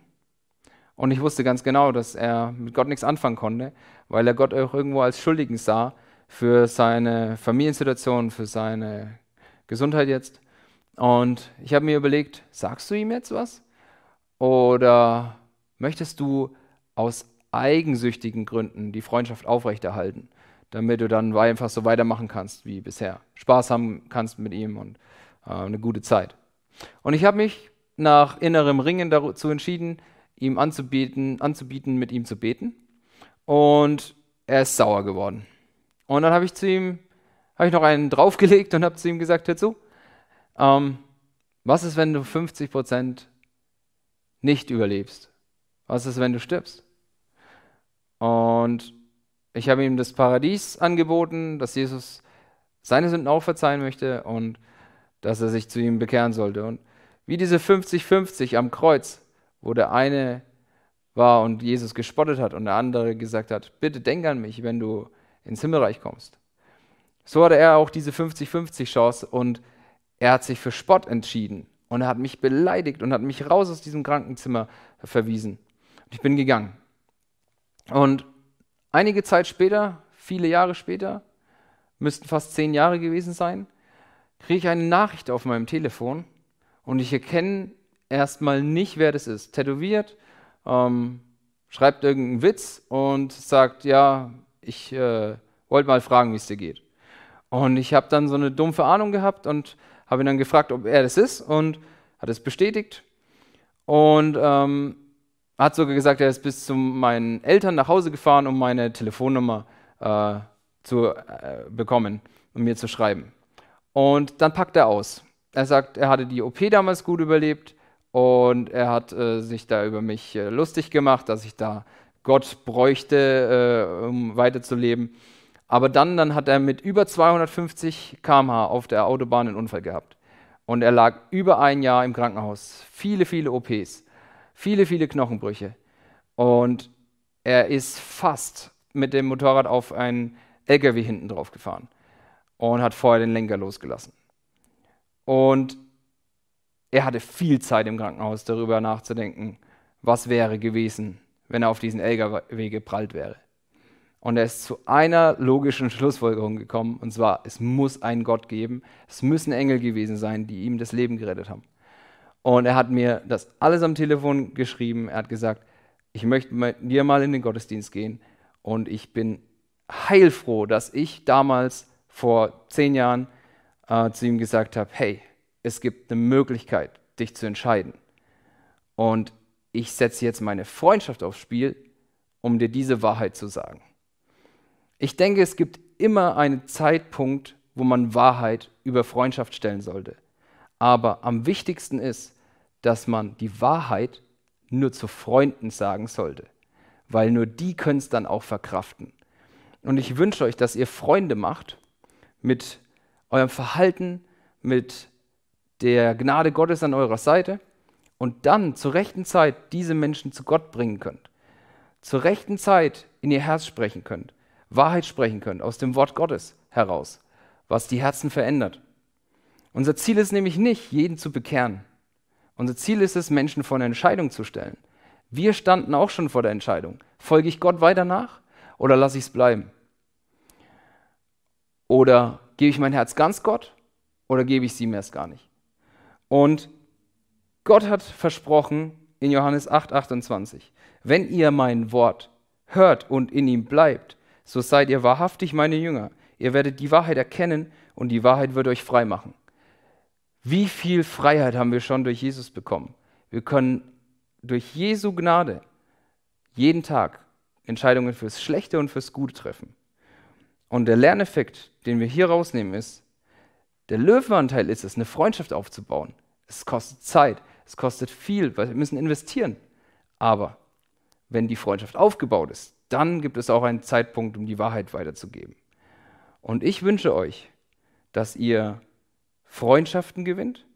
Und ich wusste ganz genau, dass er mit Gott nichts anfangen konnte, weil er Gott auch irgendwo als Schuldigen sah für seine Familiensituation, für seine Gesundheit jetzt. Und ich habe mir überlegt, sagst du ihm jetzt was? Oder möchtest du aus eigensüchtigen Gründen die Freundschaft aufrechterhalten, damit du dann einfach so weitermachen kannst wie bisher. Spaß haben kannst mit ihm und äh, eine gute Zeit. Und ich habe mich nach innerem Ringen dazu entschieden, ihm anzubieten, anzubieten, mit ihm zu beten. Und er ist sauer geworden. Und dann habe ich zu ihm, habe ich noch einen draufgelegt und habe zu ihm gesagt, hör zu, ähm, was ist, wenn du 50 Prozent nicht überlebst? Was ist, wenn du stirbst? Und ich habe ihm das Paradies angeboten, dass Jesus seine Sünden auch verzeihen möchte und dass er sich zu ihm bekehren sollte. Und wie diese 50-50 am Kreuz, wo der eine war und Jesus gespottet hat und der andere gesagt hat, bitte denk an mich, wenn du ins Himmelreich kommst. So hatte er auch diese 50-50 Chance und er hat sich für Spott entschieden und er hat mich beleidigt und hat mich raus aus diesem Krankenzimmer verwiesen. Und ich bin gegangen. Und einige Zeit später, viele Jahre später, müssten fast zehn Jahre gewesen sein, kriege ich eine Nachricht auf meinem Telefon und ich erkenne erstmal nicht, wer das ist. Tätowiert, ähm, schreibt irgendeinen Witz und sagt, ja, ich äh, wollte mal fragen, wie es dir geht. Und ich habe dann so eine dumme Ahnung gehabt und habe ihn dann gefragt, ob er das ist und hat es bestätigt. Und ähm, er hat sogar gesagt, er ist bis zu meinen Eltern nach Hause gefahren, um meine Telefonnummer äh, zu äh, bekommen und um mir zu schreiben. Und dann packt er aus. Er sagt, er hatte die OP damals gut überlebt und er hat äh, sich da über mich äh, lustig gemacht, dass ich da Gott bräuchte, äh, um weiterzuleben. Aber dann, dann hat er mit über 250 km/h auf der Autobahn einen Unfall gehabt. Und er lag über ein Jahr im Krankenhaus. Viele, viele OPs viele, viele Knochenbrüche. Und er ist fast mit dem Motorrad auf einen LKW hinten drauf gefahren und hat vorher den Lenker losgelassen. Und er hatte viel Zeit im Krankenhaus darüber nachzudenken, was wäre gewesen, wenn er auf diesen LKW geprallt wäre. Und er ist zu einer logischen Schlussfolgerung gekommen, und zwar, es muss einen Gott geben, es müssen Engel gewesen sein, die ihm das Leben gerettet haben. Und er hat mir das alles am Telefon geschrieben. Er hat gesagt, ich möchte mit dir mal in den Gottesdienst gehen. Und ich bin heilfroh, dass ich damals vor zehn Jahren äh, zu ihm gesagt habe, hey, es gibt eine Möglichkeit, dich zu entscheiden. Und ich setze jetzt meine Freundschaft aufs Spiel, um dir diese Wahrheit zu sagen. Ich denke, es gibt immer einen Zeitpunkt, wo man Wahrheit über Freundschaft stellen sollte. Aber am wichtigsten ist, dass man die Wahrheit nur zu Freunden sagen sollte, weil nur die können es dann auch verkraften. Und ich wünsche euch, dass ihr Freunde macht mit eurem Verhalten, mit der Gnade Gottes an eurer Seite und dann zur rechten Zeit diese Menschen zu Gott bringen könnt, zur rechten Zeit in ihr Herz sprechen könnt, Wahrheit sprechen könnt aus dem Wort Gottes heraus, was die Herzen verändert. Unser Ziel ist nämlich nicht, jeden zu bekehren, unser Ziel ist es, Menschen vor eine Entscheidung zu stellen. Wir standen auch schon vor der Entscheidung. Folge ich Gott weiter nach oder lasse ich es bleiben? Oder gebe ich mein Herz ganz Gott oder gebe ich sie mir erst gar nicht? Und Gott hat versprochen in Johannes 8, 28, wenn ihr mein Wort hört und in ihm bleibt, so seid ihr wahrhaftig meine Jünger. Ihr werdet die Wahrheit erkennen und die Wahrheit wird euch frei machen. Wie viel Freiheit haben wir schon durch Jesus bekommen? Wir können durch Jesu Gnade jeden Tag Entscheidungen fürs Schlechte und fürs Gute treffen. Und der Lerneffekt, den wir hier rausnehmen, ist, der Löwenanteil ist es, eine Freundschaft aufzubauen. Es kostet Zeit, es kostet viel, weil wir müssen investieren. Aber wenn die Freundschaft aufgebaut ist, dann gibt es auch einen Zeitpunkt, um die Wahrheit weiterzugeben. Und ich wünsche euch, dass ihr Freundschaften gewinnt,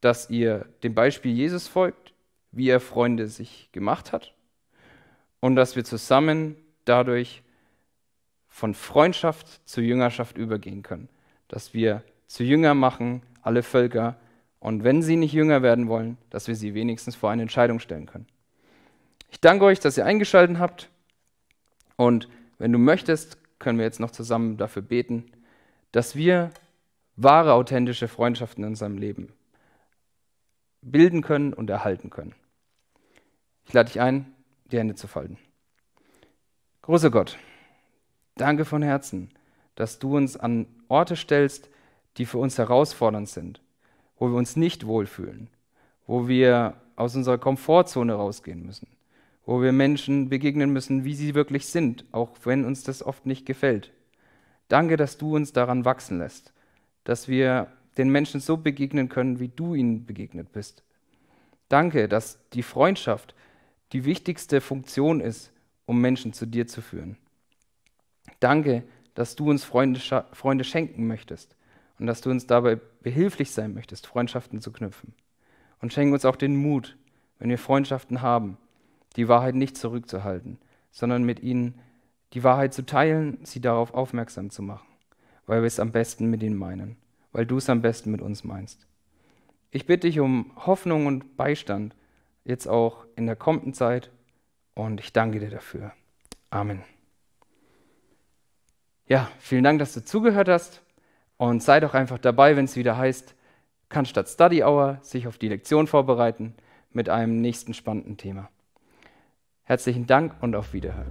dass ihr dem Beispiel Jesus folgt, wie er Freunde sich gemacht hat und dass wir zusammen dadurch von Freundschaft zu Jüngerschaft übergehen können, dass wir zu Jünger machen alle Völker und wenn sie nicht jünger werden wollen, dass wir sie wenigstens vor eine Entscheidung stellen können. Ich danke euch, dass ihr eingeschaltet habt und wenn du möchtest, können wir jetzt noch zusammen dafür beten, dass wir wahre, authentische Freundschaften in unserem Leben bilden können und erhalten können. Ich lade dich ein, die Hände zu falten. Großer Gott, danke von Herzen, dass du uns an Orte stellst, die für uns herausfordernd sind, wo wir uns nicht wohlfühlen, wo wir aus unserer Komfortzone rausgehen müssen, wo wir Menschen begegnen müssen, wie sie wirklich sind, auch wenn uns das oft nicht gefällt. Danke, dass du uns daran wachsen lässt dass wir den Menschen so begegnen können, wie du ihnen begegnet bist. Danke, dass die Freundschaft die wichtigste Funktion ist, um Menschen zu dir zu führen. Danke, dass du uns Freunde, Freunde schenken möchtest und dass du uns dabei behilflich sein möchtest, Freundschaften zu knüpfen. Und schenke uns auch den Mut, wenn wir Freundschaften haben, die Wahrheit nicht zurückzuhalten, sondern mit ihnen die Wahrheit zu teilen, sie darauf aufmerksam zu machen weil wir es am besten mit ihnen meinen, weil du es am besten mit uns meinst. Ich bitte dich um Hoffnung und Beistand, jetzt auch in der kommenden Zeit, und ich danke dir dafür. Amen. Ja, vielen Dank, dass du zugehört hast und sei doch einfach dabei, wenn es wieder heißt, kann statt Study Hour sich auf die Lektion vorbereiten mit einem nächsten spannenden Thema. Herzlichen Dank und auf Wiederhören.